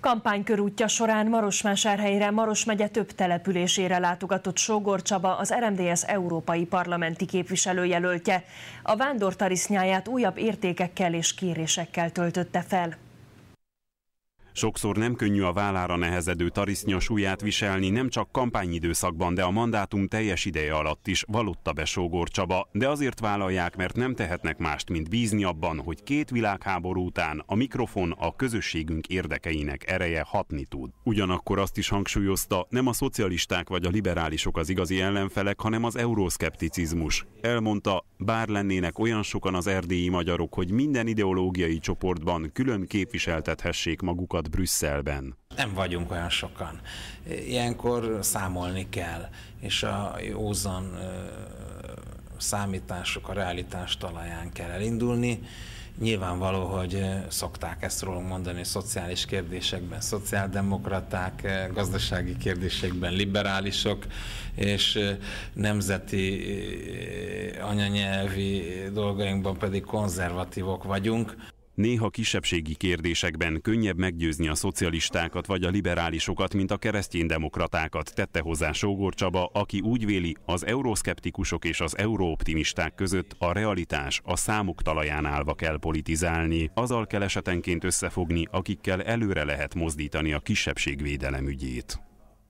Kampánykörútja során Marosmásárhelyre Maros megye több településére látogatott Sógor Csaba, az RMDS európai parlamenti képviselőjelöltje. A vándortarisznyáját újabb értékekkel és kérésekkel töltötte fel. Sokszor nem könnyű a vállára nehezedő tarisznya súlyát viselni, nem csak kampányidőszakban, de a mandátum teljes ideje alatt is, valotta be Sógor Csaba, de azért vállalják, mert nem tehetnek mást, mint bízni abban, hogy két világháború után a mikrofon a közösségünk érdekeinek ereje hatni tud. Ugyanakkor azt is hangsúlyozta, nem a szocialisták vagy a liberálisok az igazi ellenfelek, hanem az euroszkepticizmus. Elmondta, bár lennének olyan sokan az erdélyi magyarok, hogy minden ideológiai csoportban külön képviseltethessék magukat Brüsszelben? Nem vagyunk olyan sokan. Ilyenkor számolni kell, és a józan számítások a realitás talaján kell elindulni. Nyilvánvaló, hogy szokták ezt rólunk mondani, szociális kérdésekben szociáldemokraták, gazdasági kérdésekben liberálisok, és nemzeti anyanyelvi dolgainkban pedig konzervatívok vagyunk. Néha kisebbségi kérdésekben könnyebb meggyőzni a szocialistákat vagy a liberálisokat, mint a kereszténydemokratákat, tette hozzá Sógor Csaba, aki úgy véli, az euroszkeptikusok és az eurooptimisták között a realitás a számok talaján állva kell politizálni, azal kell esetenként összefogni, akikkel előre lehet mozdítani a kisebbségvédelem ügyét.